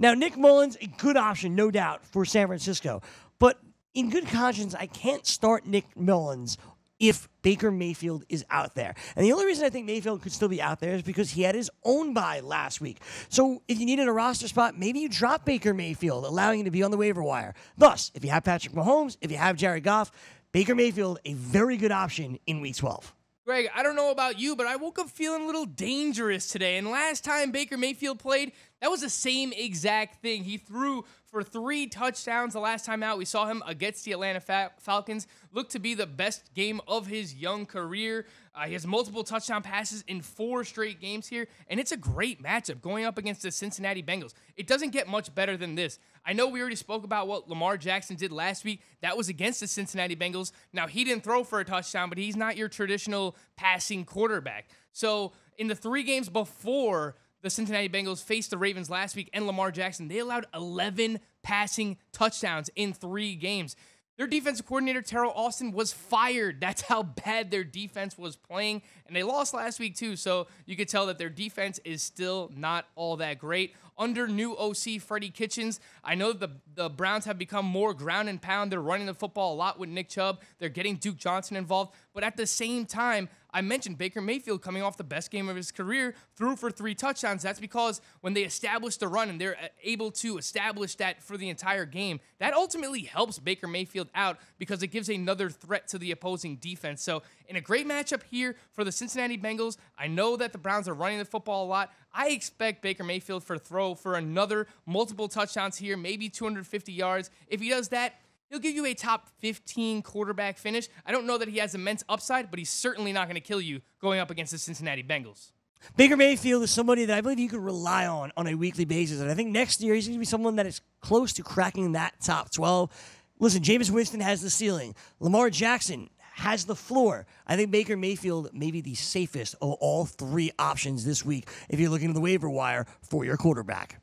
Now, Nick Mullins, a good option, no doubt, for San Francisco. But in good conscience, I can't start Nick Mullins if Baker Mayfield is out there. And the only reason I think Mayfield could still be out there is because he had his own buy last week. So if you needed a roster spot, maybe you drop Baker Mayfield, allowing him to be on the waiver wire. Thus, if you have Patrick Mahomes, if you have Jerry Goff, Baker Mayfield, a very good option in week 12. Greg, I don't know about you, but I woke up feeling a little dangerous today. And last time Baker Mayfield played, that was the same exact thing. He threw for three touchdowns the last time out. We saw him against the Atlanta Fal- Falcons. Looked to be the best game of his young career. Uh, he has multiple touchdown passes in four straight games here, and it's a great matchup going up against the Cincinnati Bengals. It doesn't get much better than this. I know we already spoke about what Lamar Jackson did last week. That was against the Cincinnati Bengals. Now, he didn't throw for a touchdown, but he's not your traditional passing quarterback. So, in the three games before the Cincinnati Bengals faced the Ravens last week and Lamar Jackson. They allowed 11 passing touchdowns in three games. Their defensive coordinator, Terrell Austin, was fired. That's how bad their defense was playing. And they lost last week, too. So you could tell that their defense is still not all that great. Under new OC Freddie Kitchens, I know the, the Browns have become more ground and pound. They're running the football a lot with Nick Chubb. They're getting Duke Johnson involved. But at the same time, I mentioned Baker Mayfield coming off the best game of his career, threw for three touchdowns. That's because when they establish the run and they're uh, able to establish that for the entire game, that ultimately helps Baker Mayfield out because it gives another threat to the opposing defense. So, in a great matchup here for the Cincinnati Bengals, I know that the Browns are running the football a lot. I expect Baker Mayfield for throw for another multiple touchdowns here, maybe 250 yards. If he does that, He'll give you a top 15 quarterback finish. I don't know that he has immense upside, but he's certainly not going to kill you going up against the Cincinnati Bengals. Baker Mayfield is somebody that I believe you can rely on on a weekly basis. And I think next year he's going to be someone that is close to cracking that top 12. Listen, Jameis Winston has the ceiling. Lamar Jackson has the floor. I think Baker Mayfield may be the safest of all three options this week if you're looking to the waiver wire for your quarterback.